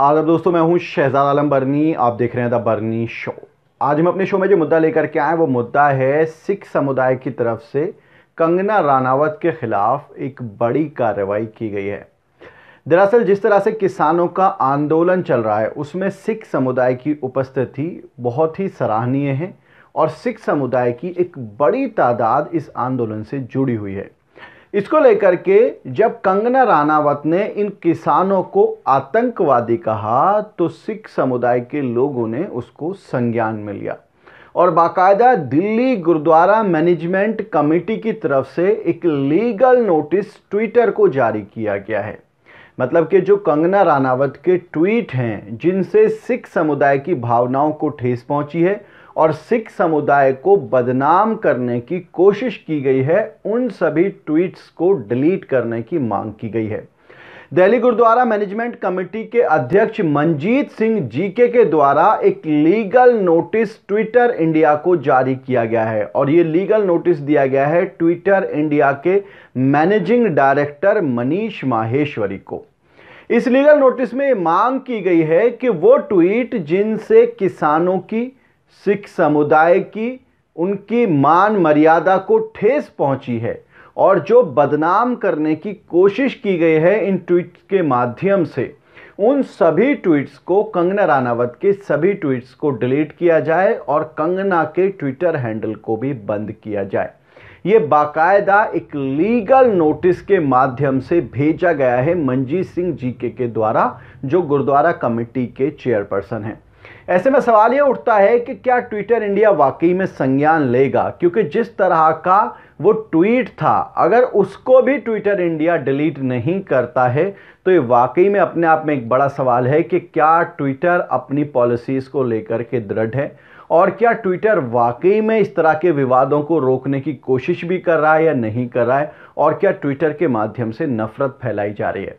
आदर दोस्तों मैं हूं शहजाद आलम बर्नी आप देख रहे हैं द बर्नी शो आज हम अपने शो में जो मुद्दा लेकर के आए वो मुद्दा है सिख समुदाय की तरफ से कंगना रानावत के खिलाफ एक बड़ी कार्रवाई की गई है दरअसल जिस तरह से किसानों का आंदोलन चल रहा है उसमें सिख समुदाय की उपस्थिति बहुत ही सराहनीय है और सिख समुदाय की एक बड़ी तादाद इस आंदोलन से जुड़ी हुई है इसको लेकर के जब कंगना रानावत ने इन किसानों को आतंकवादी कहा तो सिख समुदाय के लोगों ने उसको संज्ञान में लिया और बाकायदा दिल्ली गुरुद्वारा मैनेजमेंट कमेटी की तरफ से एक लीगल नोटिस ट्विटर को जारी किया गया है मतलब कि जो कंगना रानावत के ट्वीट हैं जिनसे सिख समुदाय की भावनाओं को ठेस पहुंची है और सिख समुदाय को बदनाम करने की कोशिश की गई है उन सभी ट्वीट्स को डिलीट करने की मांग की गई है दिल्ली गुरुद्वारा मैनेजमेंट कमेटी के अध्यक्ष मंजीत सिंह जीके के द्वारा एक लीगल नोटिस ट्विटर इंडिया को जारी किया गया है और ये लीगल नोटिस दिया गया है ट्विटर इंडिया के मैनेजिंग डायरेक्टर मनीष माहेश्वरी को इस लीगल नोटिस में मांग की गई है कि वो ट्वीट जिनसे किसानों की सिख समुदाय की उनकी मान मर्यादा को ठेस पहुंची है और जो बदनाम करने की कोशिश की गई है इन ट्वीट्स के माध्यम से उन सभी ट्वीट्स को कंगना रानावत के सभी ट्वीट्स को डिलीट किया जाए और कंगना के ट्विटर हैंडल को भी बंद किया जाए ये बाकायदा एक लीगल नोटिस के माध्यम से भेजा गया है मंजीत सिंह जीके के द्वारा जो गुरुद्वारा कमेटी के चेयरपर्सन हैं ऐसे में सवाल ये उठता है कि क्या ट्विटर इंडिया वाकई में संज्ञान लेगा क्योंकि जिस तरह का वो ट्वीट था अगर उसको भी ट्विटर इंडिया डिलीट नहीं करता है तो ये वाकई में अपने आप में एक बड़ा सवाल है कि क्या ट्विटर अपनी पॉलिसीज़ को लेकर के दृढ़ है और क्या ट्विटर वाकई में इस तरह के विवादों को रोकने की कोशिश भी कर रहा है या नहीं कर रहा है और क्या ट्विटर के माध्यम से नफरत फैलाई जा रही है